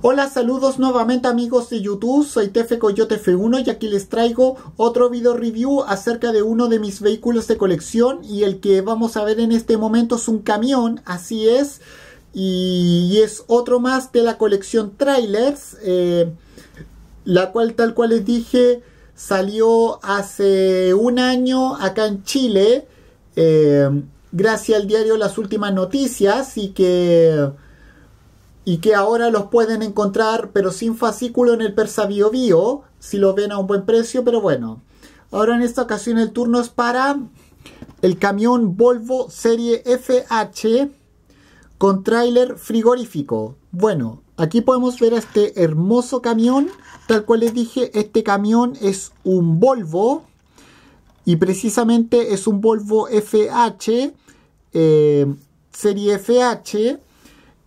Hola, saludos nuevamente amigos de YouTube, soy Tefe Coyote F1 y aquí les traigo otro video review acerca de uno de mis vehículos de colección y el que vamos a ver en este momento es un camión, así es, y es otro más de la colección trailers, eh, la cual tal cual les dije salió hace un año acá en Chile, eh, gracias al diario Las Últimas Noticias y que y que ahora los pueden encontrar pero sin fascículo en el Persa Bio Bio, si lo ven a un buen precio, pero bueno. Ahora en esta ocasión el turno es para el camión Volvo Serie FH con tráiler frigorífico. Bueno, aquí podemos ver a este hermoso camión. Tal cual les dije, este camión es un Volvo y precisamente es un Volvo FH, eh, Serie FH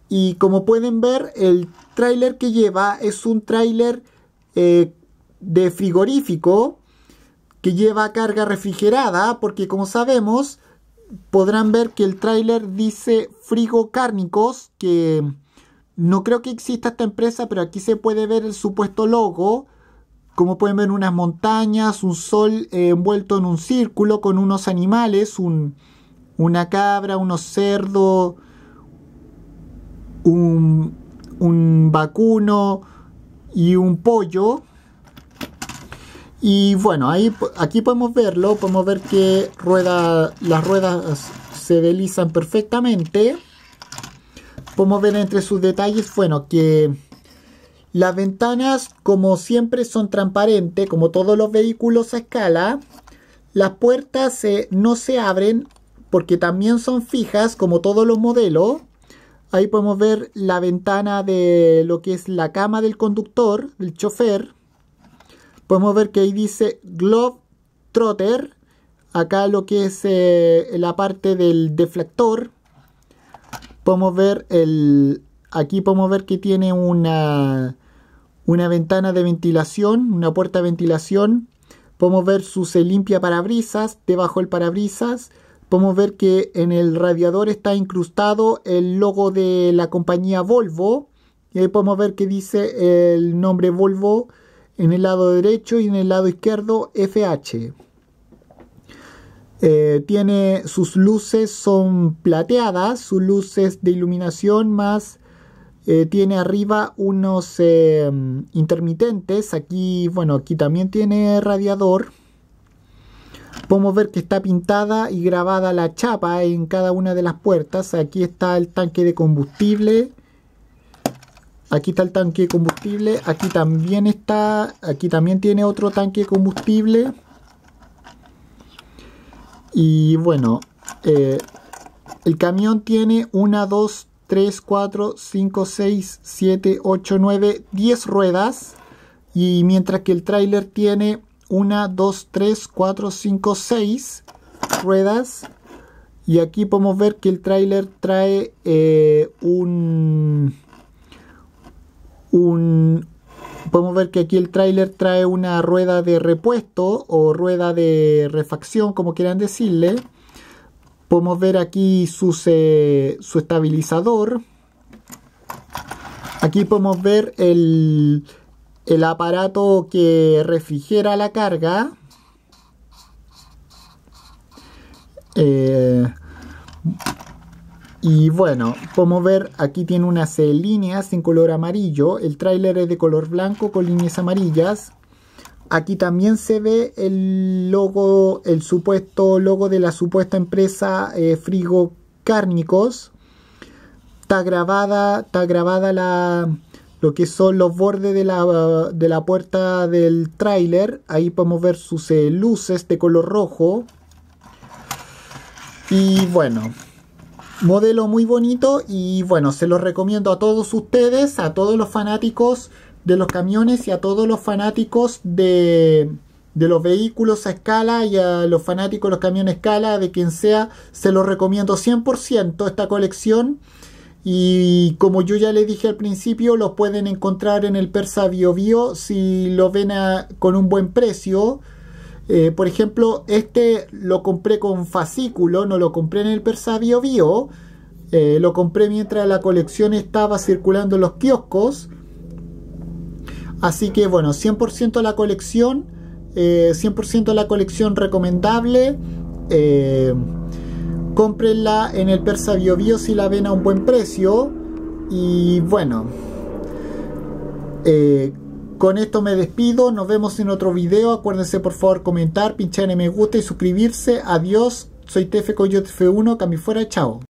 y como pueden ver, el tráiler que lleva es un tráiler eh, de frigorífico que lleva carga refrigerada, porque como sabemos, podrán ver que el tráiler dice frigo cárnicos, que no creo que exista esta empresa, pero aquí se puede ver el supuesto logo. Como pueden ver, unas montañas, un sol eh, envuelto en un círculo con unos animales, una cabra, unos cerdos, un, vacuno y un pollo. Y bueno, ahí, aquí podemos verlo, podemos ver que rueda, las ruedas se deslizan perfectamente. Podemos ver entre sus detalles, bueno, que las ventanas, como siempre, son transparentes, como todos los vehículos a escala. Las puertas no se abren porque también son fijas, como todos los modelos. Ahí podemos ver la ventana de lo que es la cama del conductor, del chofer. Podemos ver que ahí dice Glove Trotter. Acá lo que es eh, la parte del deflector. Podemos ver el... Aquí podemos ver que tiene una, una ventana de ventilación, una puerta de ventilación. Podemos ver su se limpia parabrisas, debajo del parabrisas podemos ver que en el radiador está incrustado el logo de la compañía Volvo. Y ahí podemos ver que dice el nombre Volvo en el lado derecho y en el lado izquierdo FH. Eh, tiene sus luces son plateadas, sus luces de iluminación más eh, tiene arriba unos eh, intermitentes. Aquí, bueno, aquí también tiene radiador. Podemos ver que está pintada y grabada la chapa en cada una de las puertas. Aquí está el tanque de combustible. Aquí está el tanque de combustible. Aquí también está. Aquí también tiene otro tanque de combustible. Y bueno, eh, el camión tiene 1, 2, 3, 4, 5, 6, 7, 8, 9, 10 ruedas. Y mientras que el tráiler tiene 1, 2, 3, 4, 5, 6 ruedas. Y aquí podemos ver que el tráiler trae eh, un, un... Podemos ver que aquí el tráiler trae una rueda de repuesto o rueda de refacción, como quieran decirle. Podemos ver aquí eh, su estabilizador. Aquí podemos ver el, el aparato que refrigera la carga eh, y bueno, como ver aquí tiene unas eh, líneas en color amarillo. El tráiler es de color blanco con líneas amarillas. Aquí también se ve el logo, el supuesto logo de la supuesta empresa eh, Frigo Cárnicos. Está grabada, está grabada la, que son los bordes de la, puerta del tráiler. Ahí podemos ver sus eh, luces de color rojo. Y bueno, modelo muy bonito y bueno, se los recomiendo a todos ustedes, a todos los fanáticos de los camiones y a todos los fanáticos de, de los vehículos a escala y a los fanáticos de los camiones a escala, de quien sea, se los recomiendo 100% esta colección. Y como yo ya le dije al principio, los pueden encontrar en el Persa Bio, si lo ven con un buen precio. Eh, por ejemplo, este lo compré con fascículo, no lo compré en el Persa Bio, Bio. Eh, lo compré mientras la colección estaba circulando en los kioscos. Así que bueno, 100% la colección, 100% eh, la colección recomendable. Cómprenla en el Persa Bio, Bio si la ven a un buen precio. Y bueno, eh, con esto me despido. Nos vemos en otro video. Acuérdense por favor comentar, pinchar en me gusta y suscribirse. Adiós. Soy Tefe Coyote F1. mi fuera. Chao.